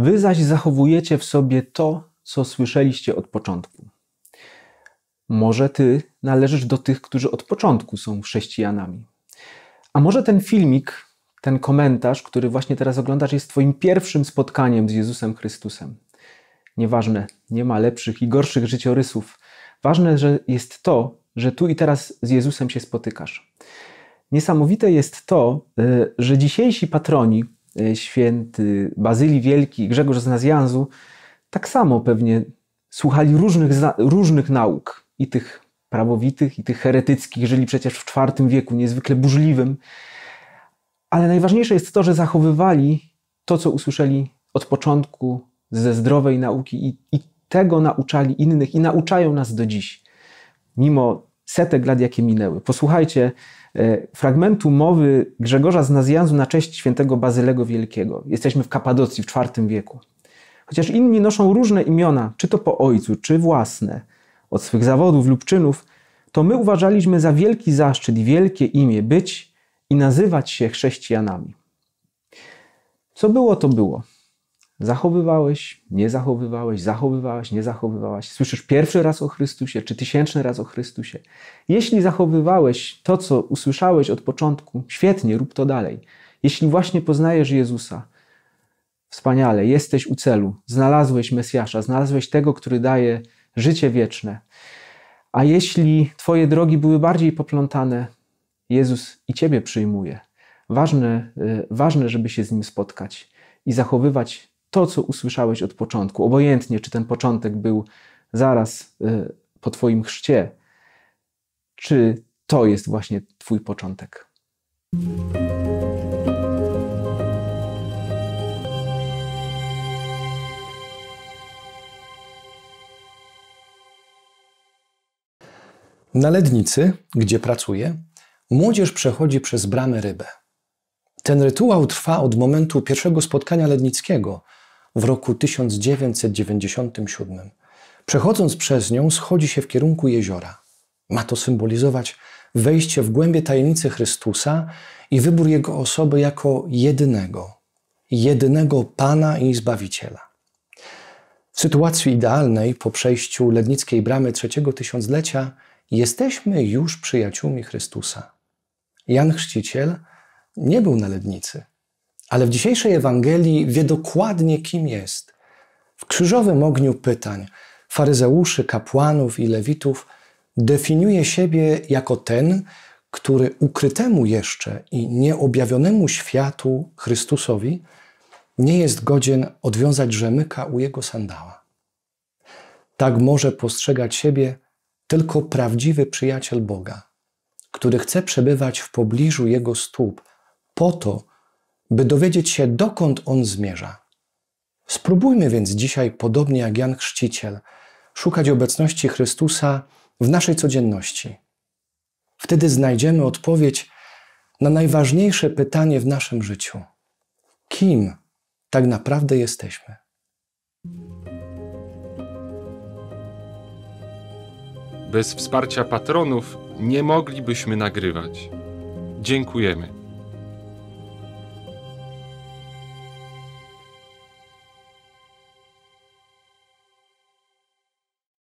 Wy zaś zachowujecie w sobie to, co słyszeliście od początku. Może ty należysz do tych, którzy od początku są chrześcijanami. A może ten filmik, ten komentarz, który właśnie teraz oglądasz, jest Twoim pierwszym spotkaniem z Jezusem Chrystusem. Nieważne, nie ma lepszych i gorszych życiorysów. Ważne że jest to, że tu i teraz z Jezusem się spotykasz. Niesamowite jest to, y, że dzisiejsi patroni, E, święty Bazylii Wielki, Grzegorz z Nazjanzu, tak samo pewnie słuchali różnych, różnych nauk i tych prawowitych, i tych heretyckich, żyli przecież w IV wieku, niezwykle burzliwym. Ale najważniejsze jest to, że zachowywali to, co usłyszeli od początku ze zdrowej nauki i, i tego nauczali innych i nauczają nas do dziś. Mimo setek lat, jakie minęły. Posłuchajcie e, fragmentu mowy Grzegorza z Nazjanzu na cześć świętego Bazylego Wielkiego. Jesteśmy w Kapadocji w IV wieku. Chociaż inni noszą różne imiona, czy to po ojcu, czy własne, od swych zawodów lub czynów, to my uważaliśmy za wielki zaszczyt i wielkie imię być i nazywać się chrześcijanami. Co było, to było. Zachowywałeś, nie zachowywałeś, zachowywałeś, nie zachowywałeś. Słyszysz pierwszy raz o Chrystusie, czy tysięczny raz o Chrystusie. Jeśli zachowywałeś to, co usłyszałeś od początku, świetnie, rób to dalej. Jeśli właśnie poznajesz Jezusa, wspaniale, jesteś u celu, znalazłeś Mesjasza, znalazłeś tego, który daje życie wieczne. A jeśli Twoje drogi były bardziej poplątane, Jezus i Ciebie przyjmuje. Ważne, y, ważne żeby się z Nim spotkać i zachowywać to, co usłyszałeś od początku, obojętnie czy ten początek był zaraz y, po Twoim chrzcie, czy to jest właśnie Twój początek. Na lednicy, gdzie pracuję, młodzież przechodzi przez bramę rybę. Ten rytuał trwa od momentu pierwszego spotkania lednickiego – w roku 1997. Przechodząc przez nią, schodzi się w kierunku jeziora. Ma to symbolizować wejście w głębie tajemnicy Chrystusa i wybór Jego osoby jako jedynego, jedynego Pana i Zbawiciela. W sytuacji idealnej po przejściu Lednickiej Bramy trzeciego tysiąclecia jesteśmy już przyjaciółmi Chrystusa. Jan Chrzciciel nie był na Lednicy. Ale w dzisiejszej Ewangelii wie dokładnie, kim jest. W krzyżowym ogniu pytań faryzeuszy, kapłanów i lewitów definiuje siebie jako ten, który ukrytemu jeszcze i nieobjawionemu światu Chrystusowi nie jest godzien odwiązać rzemyka u jego sandała. Tak może postrzegać siebie tylko prawdziwy przyjaciel Boga, który chce przebywać w pobliżu jego stóp po to, by dowiedzieć się, dokąd on zmierza. Spróbujmy więc dzisiaj, podobnie jak Jan Chrzciciel, szukać obecności Chrystusa w naszej codzienności. Wtedy znajdziemy odpowiedź na najważniejsze pytanie w naszym życiu: kim tak naprawdę jesteśmy? Bez wsparcia patronów nie moglibyśmy nagrywać. Dziękujemy.